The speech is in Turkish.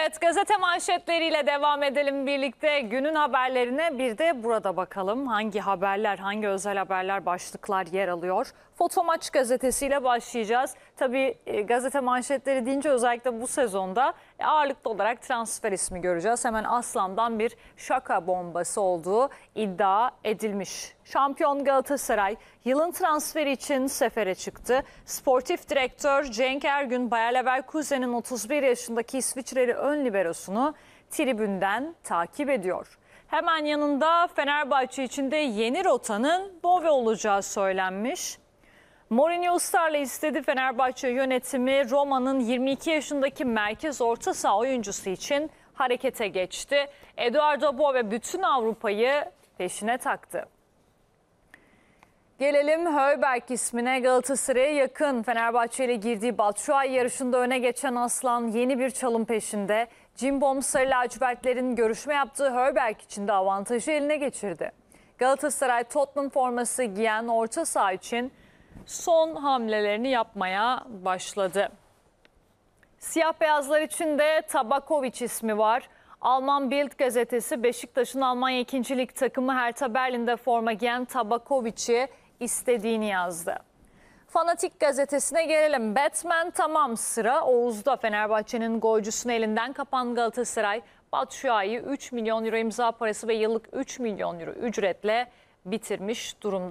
Evet gazete manşetleriyle devam edelim birlikte. Günün haberlerine bir de burada bakalım. Hangi haberler, hangi özel haberler, başlıklar yer alıyor? Foto Fotomaç gazetesiyle başlayacağız. Tabii e, gazete manşetleri deyince özellikle bu sezonda e, ağırlıklı olarak transfer ismi göreceğiz. Hemen Aslan'dan bir şaka bombası olduğu iddia edilmiş. Şampiyon Galatasaray yılın transferi için sefere çıktı. Sportif direktör Cenk Ergün Bayer Leverkusen'in 31 yaşındaki İsviçreli ön liberosunu tribünden takip ediyor. Hemen yanında Fenerbahçe içinde yeni rotanın Bove olacağı söylenmiş. Mourinho ısrarla istedi Fenerbahçe yönetimi Roma'nın 22 yaşındaki merkez orta saha oyuncusu için harekete geçti. Eduardo Bove bütün Avrupa'yı peşine taktı. Gelelim Höyberk ismine Galatasaray'a yakın Fenerbahçe ile girdiği Batshuayi yarışında öne geçen Aslan yeni bir çalım peşinde. Cimbom Sarı Lacivertlerin görüşme yaptığı Höyberk için de avantajı eline geçirdi. Galatasaray Tottenham forması giyen orta saha için son hamlelerini yapmaya başladı. Siyah beyazlar için de Tabakovic ismi var. Alman Bild gazetesi Beşiktaş'ın Almanya 2. Lig takımı Hertha Berlin'de forma giyen Tabakovic'i istediğini yazdı. Fanatik gazetesine gelelim. Batman tamam sıra Oğuz'da Fenerbahçe'nin golcüsünü elinden kapan Galatasaray Batshuayi'yi 3 milyon euro imza parası ve yıllık 3 milyon euro ücretle bitirmiş durumda.